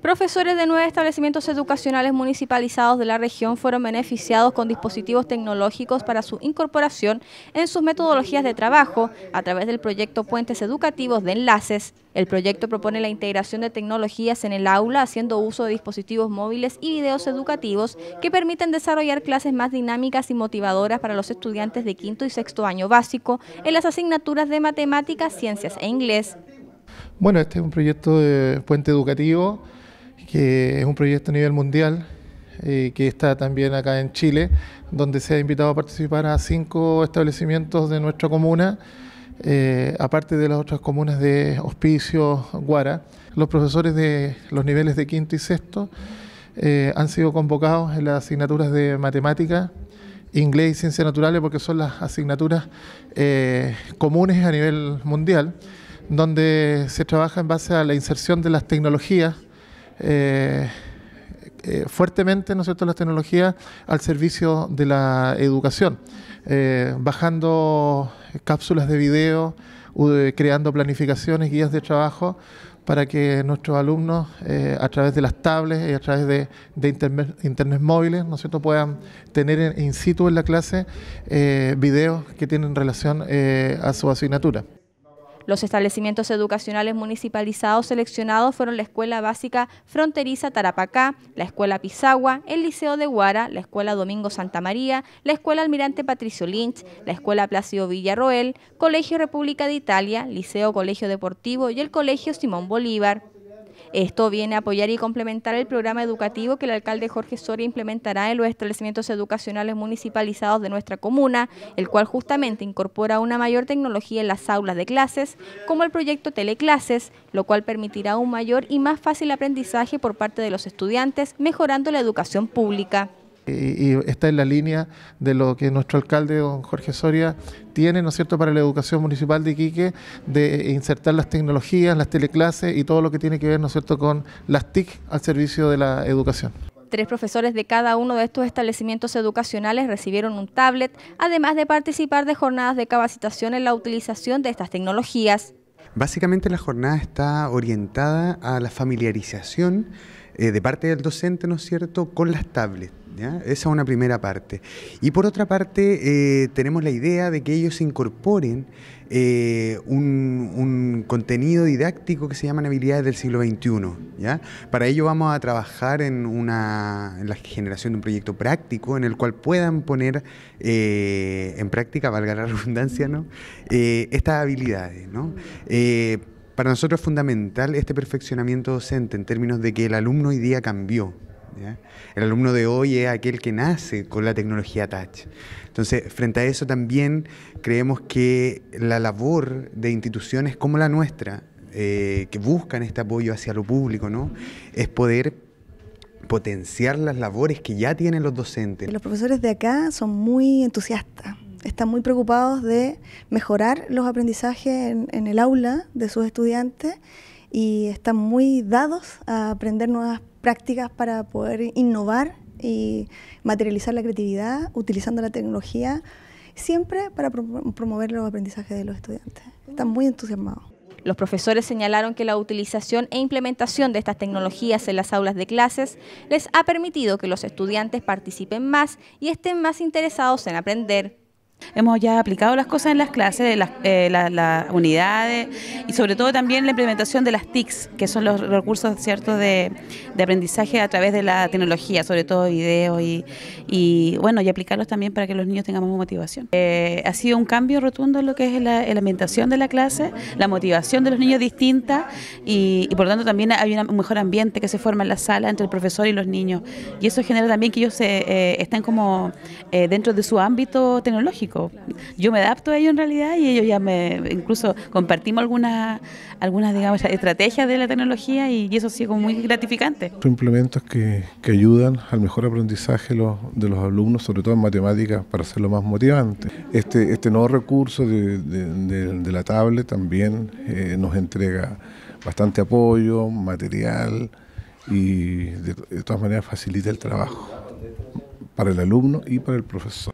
Profesores de nueve establecimientos educacionales municipalizados de la región fueron beneficiados con dispositivos tecnológicos para su incorporación en sus metodologías de trabajo a través del proyecto Puentes Educativos de Enlaces. El proyecto propone la integración de tecnologías en el aula haciendo uso de dispositivos móviles y videos educativos que permiten desarrollar clases más dinámicas y motivadoras para los estudiantes de quinto y sexto año básico en las asignaturas de matemáticas, ciencias e inglés. Bueno, este es un proyecto de puente educativo, que es un proyecto a nivel mundial, eh, que está también acá en Chile, donde se ha invitado a participar a cinco establecimientos de nuestra comuna, eh, aparte de las otras comunas de Hospicio, Guara. Los profesores de los niveles de quinto y sexto eh, han sido convocados en las asignaturas de Matemática, inglés y ciencias naturales, porque son las asignaturas comunes a nivel mundial donde se trabaja en base a la inserción de las tecnologías, eh, eh, fuertemente, ¿no cierto?, las tecnologías al servicio de la educación, eh, bajando cápsulas de video, creando planificaciones, guías de trabajo para que nuestros alumnos, a través de las tablets y a través de, internet, móviles, ¿no cierto?, puedan tener in situ en la clase videos que tienen relación a su asignatura. Los establecimientos educacionales municipalizados seleccionados fueron la Escuela Básica Fronteriza Tarapacá, la Escuela Pisagua, el Liceo de Guara, la Escuela Domingo Santa María, la Escuela Almirante Patricio Lynch, la Escuela Plácido Villarroel, Colegio República de Italia, Liceo Colegio Deportivo y el Colegio Simón Bolívar. Esto viene a apoyar y complementar el programa educativo que el alcalde Jorge Soria implementará en los establecimientos educacionales municipalizados de nuestra comuna, el cual justamente incorpora una mayor tecnología en las aulas de clases, como el proyecto Teleclases, lo cual permitirá un mayor y más fácil aprendizaje por parte de los estudiantes, mejorando la educación pública y, está en la línea de lo que nuestro alcalde, don Jorge Soria, tiene, ¿no es cierto?, para la educación municipal de Iquique, de insertar las tecnologías, las teleclases y todo lo que tiene que ver, ¿no es cierto?, con las TIC al servicio de la educación. Tres profesores de cada uno de estos establecimientos educacionales recibieron un tablet, además de participar de jornadas de capacitación en la utilización de estas tecnologías. Básicamente la jornada está orientada a la familiarización eh, de parte del docente, ¿no es cierto?, con las tablets. ¿Ya? Esa es una primera parte. Y por otra parte, eh, tenemos la idea de que ellos incorporen eh, un, contenido didáctico que se llaman habilidades del siglo XXI. ¿ya? Para ello vamos a trabajar en, una, la generación de un proyecto práctico en el cual puedan poner en práctica, valga la redundancia, ¿no? estas habilidades. ¿no? Para nosotros es fundamental este perfeccionamiento docente en términos de que el alumno hoy día cambió. El alumno de hoy es aquel que nace con la tecnología touch. Entonces, frente a eso también creemos que la labor de instituciones como la nuestra, eh, que buscan este apoyo hacia lo público, ¿no? es poder potenciar las labores que ya tienen los docentes. Los profesores de acá son muy entusiastas están muy preocupados de mejorar los aprendizajes en, el aula de sus estudiantes y están muy dados a aprender nuevas prácticas para poder innovar y materializar la creatividad utilizando la tecnología, siempre para promover los aprendizajes de los estudiantes. Están muy entusiasmados. Los profesores señalaron que la utilización e implementación de estas tecnologías en las aulas de clases les ha permitido que los estudiantes participen más y estén más interesados en aprender. Hemos ya aplicado las cosas en las clases, las, eh, unidades y sobre todo también la implementación de las TICs, que son los recursos ciertos de, aprendizaje a través de la tecnología, sobre todo video, y, bueno, y aplicarlos también para que los niños tengan más motivación. Eh, ha sido un cambio rotundo lo que es la, ambientación de la clase, la motivación de los niños distinta y, por lo tanto también hay un mejor ambiente que se forma en la sala entre el profesor y los niños y eso genera también que ellos eh, estén como dentro de su ámbito tecnológico. Yo me adapto a ellos en realidad y ellos ya me, incluso compartimos algunas, algunas digamos, estrategias de la tecnología y, eso ha sido muy gratificante. Son implementos que, ayudan al mejor aprendizaje de los alumnos, sobre todo en matemáticas, para hacerlo más motivante. Este, este nuevo recurso de, la tablet también eh, nos entrega bastante apoyo, material y de todas maneras facilita el trabajo para el alumno y para el profesor.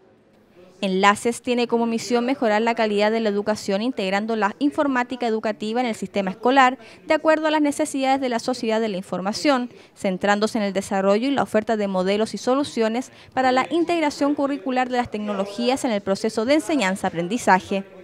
Enlaces tiene como misión mejorar la calidad de la educación integrando la informática educativa en el sistema escolar de acuerdo a las necesidades de la sociedad de la información, centrándose en el desarrollo y la oferta de modelos y soluciones para la integración curricular de las tecnologías en el proceso de enseñanza-aprendizaje.